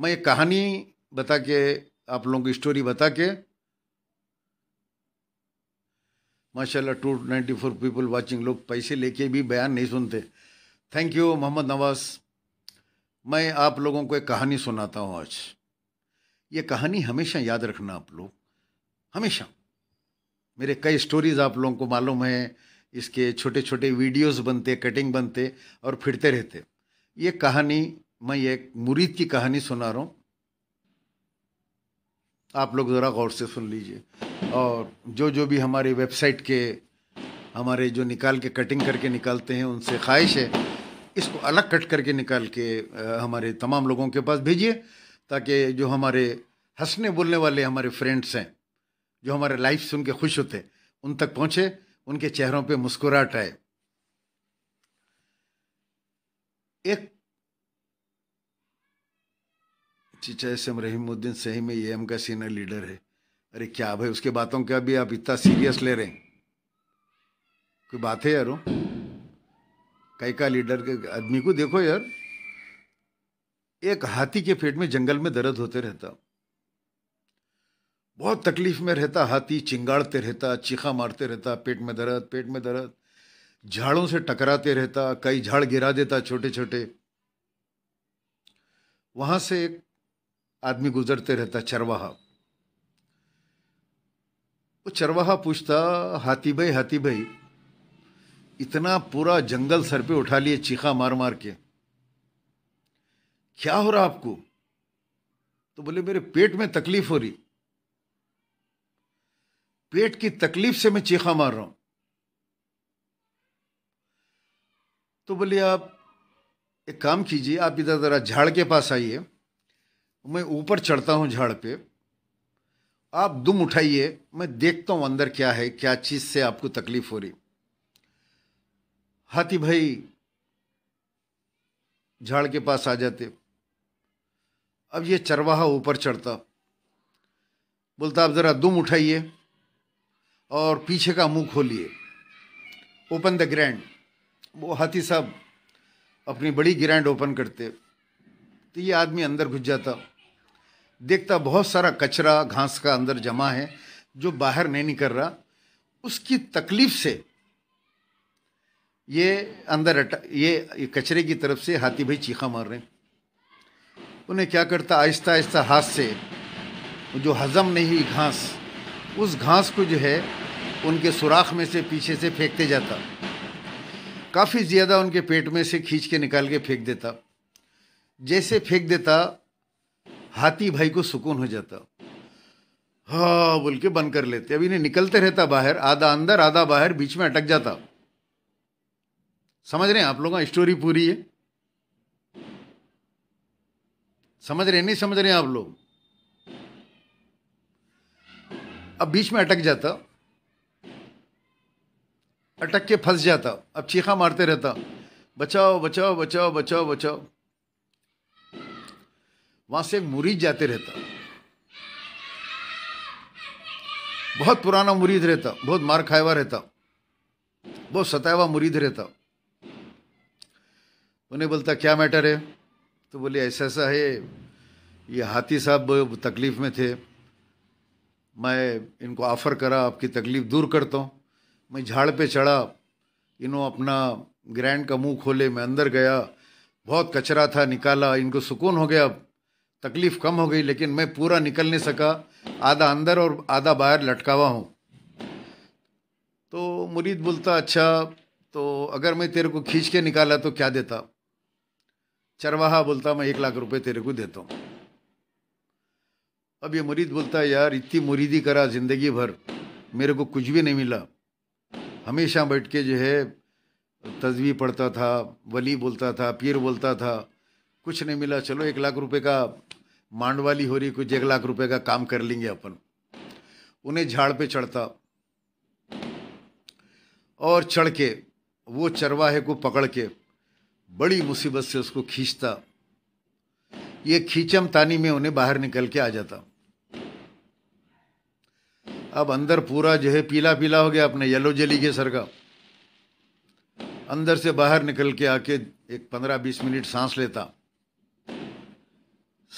मैं कहानी बता के आप लोगों की स्टोरी बता के माशाल्लाह two ninety four people watching लोग पैसे लेके भी बयान नहीं सुनते थैंक यू मोहम्मद नवाज मैं आप लोगों को एक कहानी सुनाता हूँ आज ये कहानी हमेशा याद रखना आप लोग हमेशा मेरे कई स्टोरीज़ आप लोगों को मालूम है इसके छोटे छोटे वीडियोस बनते कटिंग बनते और फिरते रहते ये कहानी मैं एक मुरीद की कहानी सुना रहा हूँ आप लोग ज़रा गौर से सुन लीजिए और जो जो भी हमारी वेबसाइट के हमारे जो निकाल के कटिंग करके निकालते हैं उनसे ख्वाहिश है इसको अलग कट करके निकाल के हमारे तमाम लोगों के पास भेजिए ताकि जो हमारे हंसने बोलने वाले हमारे फ्रेंड्स हैं जो हमारे लाइफ सुन के खुश होते उन तक पहुँचे उनके चेहरों पर मुस्कुराहट आए एक चीचा एस एम रहीमुद्दीन सही में ए एम का सीनियर लीडर है अरे क्या भाई उसके बातों का भी आप इतना सीरियस ले रहे हैं कोई बात है यारो कई का लीडर के आदमी को देखो यार एक हाथी के पेट में जंगल में दर्द होते रहता बहुत तकलीफ में रहता हाथी चिंगाड़ते रहता चीखा मारते रहता पेट में दर्द पेट में दर्द झाड़ों से टकराते रहता कई झाड़ गिरा देता छोटे छोटे वहां से एक आदमी गुजरते रहता चरवाहा वो चरवाहा पूछता हाथी भाई हाथी भाई इतना पूरा जंगल सर पे उठा लिए चीखा मार मार के क्या हो रहा आपको तो बोले मेरे पेट में तकलीफ हो रही पेट की तकलीफ से मैं चीखा मार रहा हूं तो बोले आप एक काम कीजिए आप इधर ज़रा झाड़ के पास आइए मैं ऊपर चढ़ता हूँ झाड़ पे आप दुम उठाइए मैं देखता हूँ अंदर क्या है क्या चीज़ से आपको तकलीफ हो रही हाथी भाई झाड़ के पास आ जाते अब ये चरवाहा ऊपर चढ़ता बोलता आप ज़रा दुम उठाइए और पीछे का मुंह खोलिए ओपन द ग्रैंड वो हाथी साहब अपनी बड़ी ग्रैंड ओपन करते तो ये आदमी अंदर घुस जाता देखता बहुत सारा कचरा घास का अंदर जमा है जो बाहर नहीं निकल रहा उसकी तकलीफ से ये अंदर ये कचरे की तरफ से हाथी भाई चीखा मार रहे उन्हें क्या करता आहिस्ता आहिस्ता हाथ से जो हज़म नहीं घास उस घास को जो है उनके सुराख में से पीछे से फेंकते जाता काफ़ी ज़्यादा उनके पेट में से खींच के निकाल के फेंक देता जैसे फेंक देता हाथी भाई को सुकून हो जाता हाँ बोल के बंद कर लेते अभी नहीं निकलते रहता बाहर आधा अंदर आधा बाहर बीच में अटक जाता समझ रहे हैं आप का हाँ, स्टोरी पूरी है समझ रहे नहीं समझ रहे हैं आप लोग अब बीच में अटक जाता अटक के फंस जाता अब चीखा मारते रहता बचाओ बचाओ बचाओ बचाओ बचाओ वहां से मुरीद जाते रहता बहुत पुराना मुरीद रहता बहुत मार खाया हुआ रहता बहुत सताया हुआ मुरीद रहता उन्हें बोलता क्या मैटर है तो बोले ऐसा ऐसा है ये हाथी साहब तकलीफ़ में थे मैं इनको ऑफ़र करा आपकी तकलीफ़ दूर करता हूँ मैं झाड़ पे चढ़ा इन्हों अपना ग्रैंड का मुंह खोले मैं अंदर गया बहुत कचरा था निकाला इनको सुकून हो गया अब तकलीफ कम हो गई लेकिन मैं पूरा निकल नहीं सका आधा अंदर और आधा बाहर लटका हुआ हूँ तो मुरीद बोलता अच्छा तो अगर मैं तेरे को खींच के निकाला तो क्या देता चरवाहा बोलता मैं एक लाख रुपए तेरे को देता हूँ अब ये मुरीद बोलता यार इतनी मुरीदी करा ज़िंदगी भर मेरे को कुछ भी नहीं मिला हमेशा बैठ के जो है तजवी पढ़ता था वली बोलता था पीर बोलता था कुछ नहीं मिला चलो एक लाख रुपए का मांडवाली हो रही कुछ एक लाख रुपए का काम कर लेंगे अपन उन्हें झाड़ पे चढ़ता और चढ़ के वो चरवाहे को पकड़ के बड़ी मुसीबत से उसको खींचता ये खींचम तानी में उन्हें बाहर निकल के आ जाता अब अंदर पूरा जो है पीला पीला हो गया अपने येलो जली के सर का अंदर से बाहर निकल के आके एक पंद्रह बीस मिनट सांस लेता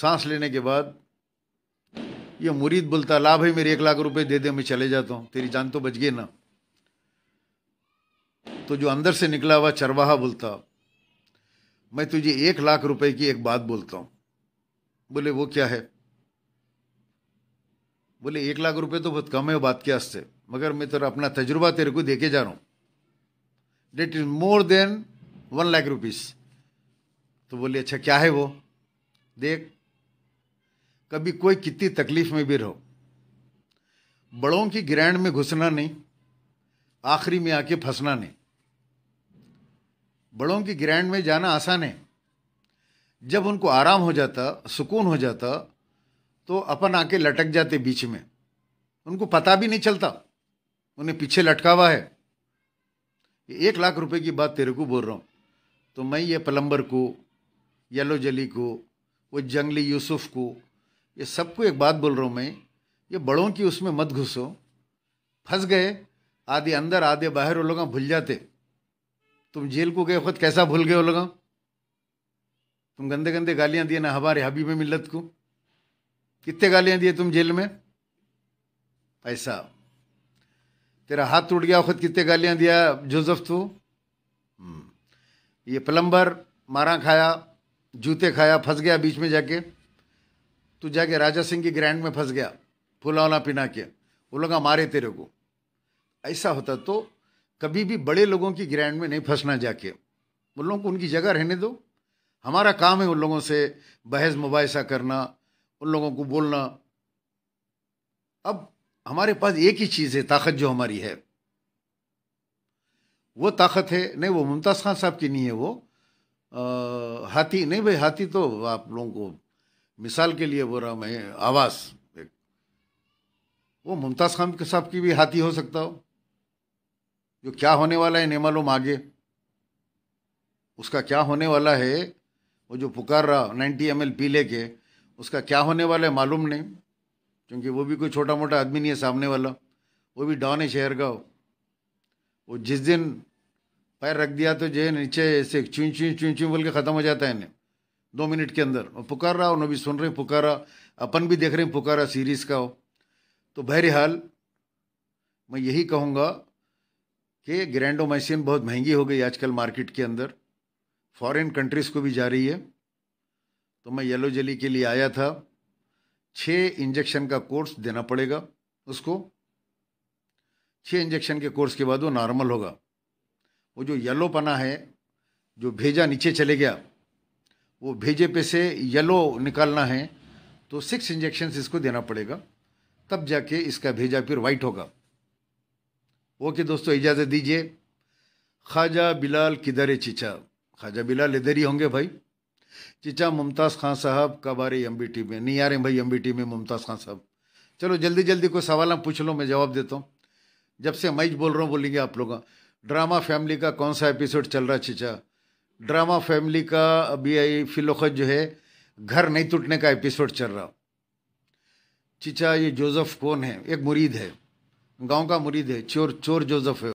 सांस लेने के बाद ये मुरीद बोलता ला भाई मेरे एक लाख रुपए दे दे मैं चले जाता हूँ तेरी जान तो बच गई ना तो जो अंदर से निकला हुआ चरवाहा बोलता मैं तुझे एक लाख रुपए की एक बात बोलता हूँ बोले वो क्या है बोले एक लाख रुपए तो बहुत कम है बात के वास्ते मगर मैं तेरा अपना तजुर्बा तेरे को देके जा रहा हूँ that is more than one lakh rupees तो बोले अच्छा क्या है वो देख कभी कोई कितनी तकलीफ में भी रहो बड़ों की ग्रैंड में घुसना नहीं आखिरी में आके फंसना नहीं बड़ों की ग्रैंड में जाना आसान है जब उनको आराम हो जाता सुकून हो जाता तो अपन आके लटक जाते बीच में उनको पता भी नहीं चलता उन्हें पीछे लटका हुआ है एक लाख रुपए की बात तेरे को बोल रहा हूँ तो मैं ये प्लम्बर को येलो जली को वो जंगली यूसुफ को ये सबको एक बात बोल रहा हूँ मैं ये बड़ों की उसमें मत घुसो फंस गए आधे अंदर आधे बाहर वो लोग भूल जाते तुम जेल को गए खुद कैसा भूल गए वो लोग तुम गंदे गंदे गालियाँ दिए ना हमारे हबीब मिलत को कितने गालियाँ दिए तुम जेल में ऐसा तेरा हाथ टूट गया खुद कितने गालियाँ दिया जोजफ तू हम्म, ये प्लम्बर मारा खाया जूते खाया फंस गया बीच में जाके तू जाके राजा सिंह की ग्रैंड में फंस गया फुलावना पिना के वो लोग मारे तेरे को ऐसा होता तो कभी भी बड़े लोगों की ग्रैंड में नहीं फंसना जाके उन लोगों को उनकी जगह रहने दो हमारा काम है उन लोगों से बहस मुबासा करना उन लोगों को बोलना अब हमारे पास एक ही चीज़ है ताकत जो हमारी है वो ताकत है नहीं वो मुमताज़ खान साहब की नहीं है वो आ, हाथी नहीं भाई हाथी तो आप लोगों को मिसाल के लिए बोल रहा हूँ मैं आवास वो मुमताज़ खान के साहब की भी हाथी हो सकता हो जो क्या होने वाला है नहीं मालूम आगे उसका क्या होने वाला है वो जो पुकार रहा नाइन्टी एम एल पी लेके उसका क्या होने वाला है मालूम नहीं क्योंकि वो भी कोई छोटा मोटा आदमी नहीं है सामने वाला वो भी डॉन है शहर का वो जिस दिन पैर रख दिया तो जो है नीचे ऐसे चुई चुई चुई चुई बोल के ख़त्म हो जाता है इन्हें दो मिनट के अंदर और रहा और नबी सुन रहे हैं पुकारा अपन भी देख रहे हैं पुकारा सीरीज़ का हो तो बहरहाल मैं यही कहूँगा कि ग्रैंडोमाइसिन बहुत महंगी हो गई आजकल मार्केट के अंदर फॉरेन कंट्रीज़ को भी जा रही है तो मैं येलो जली के लिए आया था छः इंजेक्शन का कोर्स देना पड़ेगा उसको छः इंजेक्शन के कोर्स के बाद वो नॉर्मल होगा वो जो येलो पना है जो भेजा नीचे चले गया वो भेजे पे से येलो निकालना है तो सिक्स इंजेक्शन इसको देना पड़ेगा तब जाके इसका भेजा फिर वाइट होगा ओके दोस्तों इजाज़त दीजिए ख्वाजा बिलाल किधर चिचा ख्वाजा बिलाल इधर ही होंगे भाई चिचा मुमताज़ खान साहब कब आ रहे एम बी टी में नहीं आ रहे भाई एम बी टी में मुमताज़ खान साहब चलो जल्दी जल्दी कोई सवाल पूछ लो मैं जवाब देता हूँ जब से मैच बोल रहा हूँ बोलेंगे आप लोग ड्रामा फैमिली का कौन सा एपिसोड चल रहा है चिचा ड्रामा फैमिली का अभी आई फिलोखत जो है घर नहीं टूटने का एपिसोड चल रहा चिचा ये जोसेफ कौन है एक मुरीद है गांव का मुरीद है चोर चोर जोसेफ है